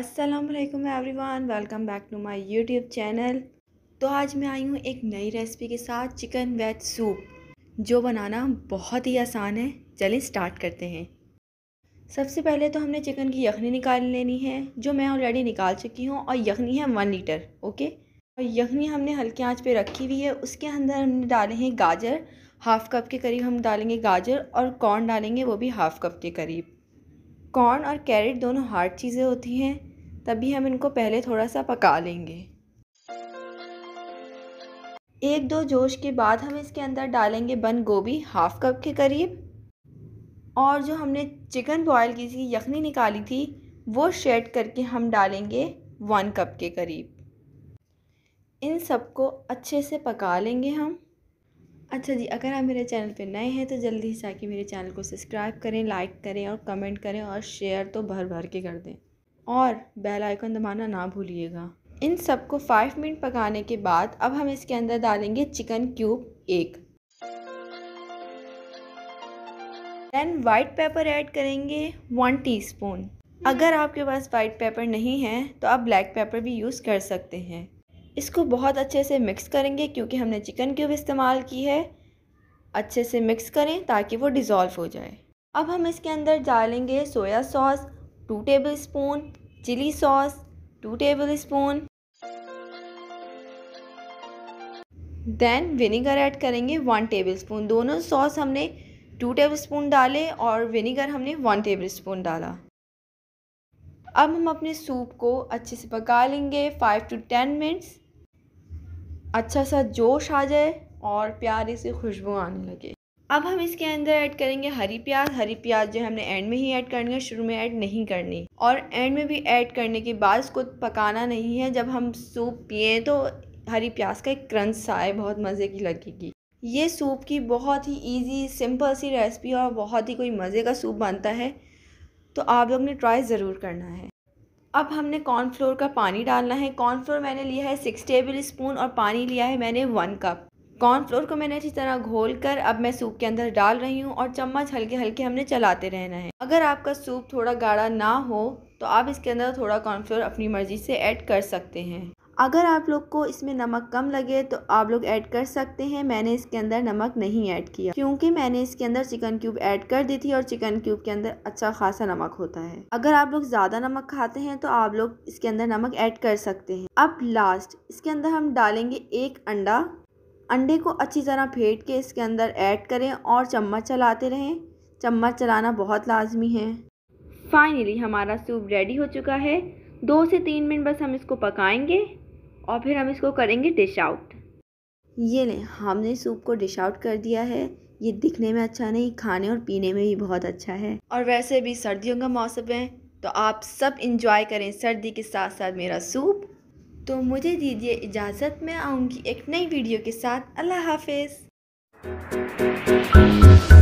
असलम वन welcome back to my YouTube channel तो आज मैं आई हूँ एक नई रेसिपी के साथ चिकन वेज सूप जो बनाना बहुत ही आसान है चलिए स्टार्ट करते हैं सबसे पहले तो हमने चिकन की यखनी निकाल लेनी है जो मैं ऑलरेडी निकाल चुकी हूँ और यखनी है वन लीटर ओके और यखनी हमने हल्के आँच पर रखी हुई है उसके अंदर हमने डाले हैं गाजर हाफ़ कप के करीब हम डालेंगे गाजर और कॉर्न डालेंगे वो भी हाफ़ कप के करीब कॉर्न और कैरेट दोनों हार्ड चीज़ें होती हैं तभी हम इनको पहले थोड़ा सा पका लेंगे एक दो जोश के बाद हम इसके अंदर डालेंगे बंद गोभी हाफ कप के करीब और जो हमने चिकन बॉयल की थी यखनी निकाली थी वो शेड करके हम डालेंगे वन कप के करीब इन सबको अच्छे से पका लेंगे हम अच्छा जी अगर आप मेरे चैनल पर नए हैं तो जल्दी से आके मेरे चैनल को सब्सक्राइब करें लाइक करें और कमेंट करें और शेयर तो भर भर के कर दें और बेल आइकन दबाना ना भूलिएगा इन सबको फाइव मिनट पकाने के बाद अब हम इसके अंदर डालेंगे चिकन क्यूब एक देन वाइट पेपर ऐड करेंगे वन टीस्पून अगर आपके पास वाइट पेपर नहीं है तो आप ब्लैक पेपर भी यूज़ कर सकते हैं इसको बहुत अच्छे से मिक्स करेंगे क्योंकि हमने चिकन क्यूब इस्तेमाल की है अच्छे से मिक्स करें ताकि वो डिज़ोल्व हो जाए अब हम इसके अंदर डालेंगे soya sauce two tablespoon chilli sauce two tablespoon then vinegar add करेंगे वन टेबल स्पून दोनों सॉस हमने टू टेबल स्पून डाले और विनीगर हमने वन टेबल स्पून डाला अब हम अपने सूप को अच्छे से पका लेंगे फाइव टू टेन मिनट्स अच्छा सा जोश आ जाए और प्यारे से खुशबू आने लगे अब हम इसके अंदर ऐड करेंगे हरी प्याज हरी प्याज जो हमने एंड में ही ऐड करनी है शुरू में ऐड नहीं करनी और एंड में भी ऐड करने के बाद इसको पकाना नहीं है जब हम सूप पिए तो हरी प्याज का एक क्रंच सा है बहुत मज़े की लगेगी ये सूप की बहुत ही इजी सिंपल सी रेसिपी और बहुत ही कोई मज़े का सूप बनता है तो आप लोग ने ट्राई ज़रूर करना है अब हमने कॉर्नफ्लोर का पानी डालना है कॉर्नफ्लोर मैंने लिया है सिक्स टेबल स्पून और पानी लिया है मैंने वन कप कॉर्नफ्लोर को मैंने अच्छी तरह घोल कर अब मैं सूप के अंदर डाल रही हूँ और चम्मच हल्के हल्के हमने चलाते रहना है अगर आपका सूप थोड़ा गाढ़ा ना हो तो आप इसके अंदर थोड़ा कॉर्नफ्लोर अपनी मर्ज़ी से ऐड कर सकते हैं अगर आप लोग को इसमें नमक कम लगे तो आप लोग ऐड कर सकते हैं मैंने इसके अंदर नमक नहीं ऐड किया क्योंकि मैंने इसके अंदर चिकन क्यूब ऐड कर दी थी और चिकन क्यूब के अंदर अच्छा खासा नमक होता है अगर आप लोग ज़्यादा नमक खाते हैं तो आप लोग इसके अंदर नमक ऐड कर सकते हैं अब लास्ट इसके अंदर हम डालेंगे एक अंडा अंडे को अच्छी तरह फेंट के इसके अंदर ऐड करें और चम्मच चलाते रहें चम्मच चलाना बहुत लाजमी है फाइनली हमारा सूप रेडी हो चुका है दो से तीन मिनट बस हम इसको पकाएंगे और फिर हम इसको करेंगे डिश आउट ये नहीं हमने सूप को डिश आउट कर दिया है ये दिखने में अच्छा नहीं खाने और पीने में भी बहुत अच्छा है और वैसे भी सर्दियों का मौसम है तो आप सब इंजॉय करें सर्दी के साथ साथ मेरा सूप तो मुझे दीजिए इजाज़त मैं आऊँगी एक नई वीडियो के साथ अल्लाह हाफिज़